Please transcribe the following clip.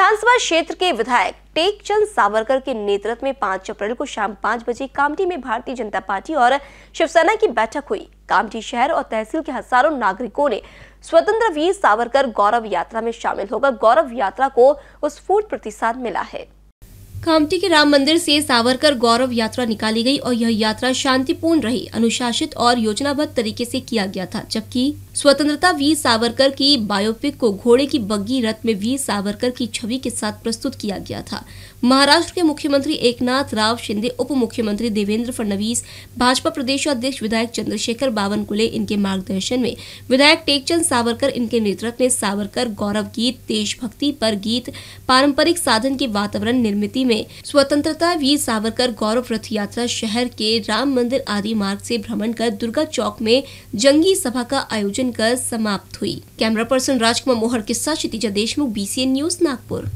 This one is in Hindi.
विधानसभा क्षेत्र के विधायक टेकचंद सावरकर के नेतृत्व में 5 अप्रैल को शाम 5 बजे कामटी में भारतीय जनता पार्टी और शिवसेना की बैठक हुई कामटी शहर और तहसील के हजारों नागरिकों ने स्वतंत्र वीर सावरकर गौरव यात्रा में शामिल होकर गौरव यात्रा को स्फूर्त प्रतिसाद मिला है कामटी के राम मंदिर से सावरकर गौरव यात्रा निकाली गई और यह यात्रा शांतिपूर्ण रही अनुशासित और योजनाबद्ध तरीके से किया गया था जबकि स्वतंत्रता वीर सावरकर की बायोपिक को घोड़े की बग्गी रथ में वीर सावरकर की छवि के साथ प्रस्तुत किया गया था महाराष्ट्र के मुख्यमंत्री एकनाथ राव शिंदे उप मुख्यमंत्री देवेंद्र फडणवीस भाजपा प्रदेश अध्यक्ष विधायक चंद्रशेखर बावनकुले इनके मार्गदर्शन में विधायक टेकचंद सावरकर इनके नेतृत्व में सावरकर गौरव गीत देशभक्ति पर गीत पारंपरिक साधन के वातावरण निर्मित में स्वतंत्रता वीर सावरकर गौरव रथ यात्रा शहर के राम मंदिर आदि मार्ग से भ्रमण कर दुर्गा चौक में जंगी सभा का आयोजन कर समाप्त हुई कैमरा पर्सन राजकुमार मोहर के साथ क्षितिजा देशमुख बी न्यूज नागपुर